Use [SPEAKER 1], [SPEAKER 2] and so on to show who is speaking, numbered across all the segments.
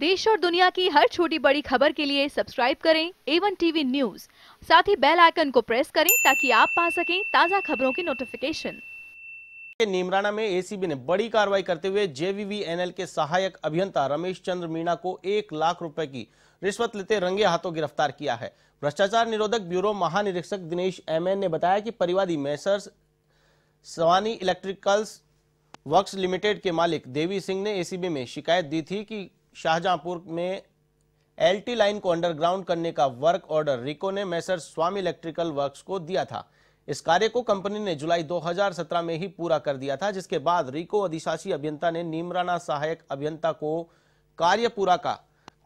[SPEAKER 1] देश और दुनिया की हर छोटी बड़ी खबर के लिए सब्सक्राइब करें एवन टीवी न्यूज साथ ही बेल आइकन को प्रेस करें ताकि आप पा सकें ताज़ा खबरों की नोटिफिकेशन नीमराना में एसीबी ने बड़ी कार्रवाई करते हुए जेवीवीएनएल के सहायक अभियंता रमेश चंद्र मीणा को एक लाख रुपए की रिश्वत लेते रंगे हाथों गिरफ्तार किया है भ्रष्टाचार निरोधक ब्यूरो महानिरीक्षक दिनेश एम ने बताया कि परिवादी Messrs Savani electricals works limited के मालिक देवी सिंह ने एसीबी में शिकायत दी थी कि शाहजहांपुर में एलटी लाइन को अंडरग्राउंड करने का वर्क ऑर्डर रिको ने मैसर स्वामी इलेक्ट्रिकल वर्क्स को दिया था इस कार्य को कंपनी ने जुलाई 2017 में ही पूरा कर दिया था जिसके बाद रिको अधिशासी अभियंता ने नीमराना सहायक अभियंता को कार्य पूरा का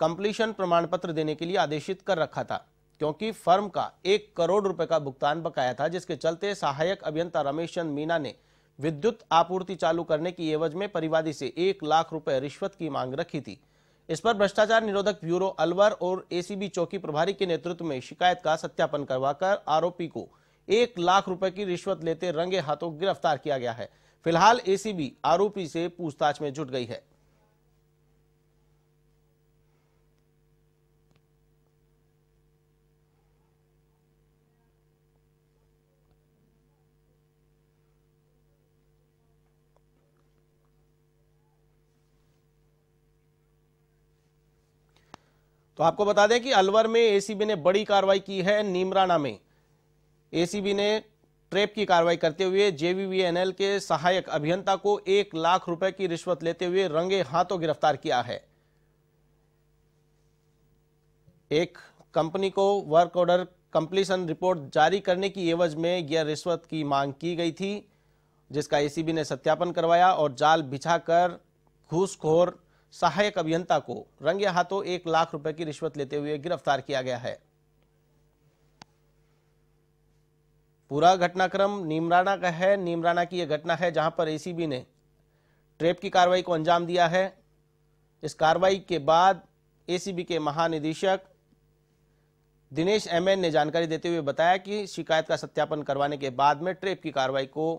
[SPEAKER 1] कंप्लीशन प्रमाण पत्र देने के लिए आदेशित कर रखा था क्योंकि फर्म का एक करोड़ रुपए का भुगतान बकाया था जिसके चलते सहायक अभियंता रमेश चंद मीना ने विद्युत आपूर्ति चालू करने की एवज में परिवादी से एक लाख रुपए रिश्वत की मांग रखी थी इस पर भ्रष्टाचार निरोधक ब्यूरो अलवर और एसीबी चौकी प्रभारी के नेतृत्व में शिकायत का सत्यापन करवाकर आरोपी को एक लाख रुपए की रिश्वत लेते रंगे हाथों गिरफ्तार किया गया है फिलहाल एसीबी आरोपी से पूछताछ में जुट गई है तो आपको बता दें कि अलवर में एसीबी ने बड़ी कार्रवाई की है नीमराना में एसीबी ने ट्रेप की कार्रवाई करते हुए जेवीवीएनएल के सहायक अभियंता को एक लाख रुपए की रिश्वत लेते हुए रंगे हाथों गिरफ्तार किया है एक कंपनी को वर्क ऑर्डर कंप्लीशन रिपोर्ट जारी करने की एवज में यह रिश्वत की मांग की गई थी जिसका एसीबी ने सत्यापन करवाया और जाल बिछाकर घूसखोर सहायक अभियंता को रंगे हाथों एक लाख रुपए की रिश्वत लेते हुए गिरफ्तार किया गया है पूरा घटनाक्रम नीमराना का है नीमराना की यह घटना है जहां पर एसीबी ने ट्रेप की कार्रवाई को अंजाम दिया है इस कार्रवाई के बाद एसीबी के महानिदेशक दिनेश एमएन ने जानकारी देते हुए बताया कि शिकायत का सत्यापन करवाने के बाद में ट्रेप की कार्रवाई को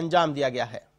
[SPEAKER 1] अंजाम दिया गया है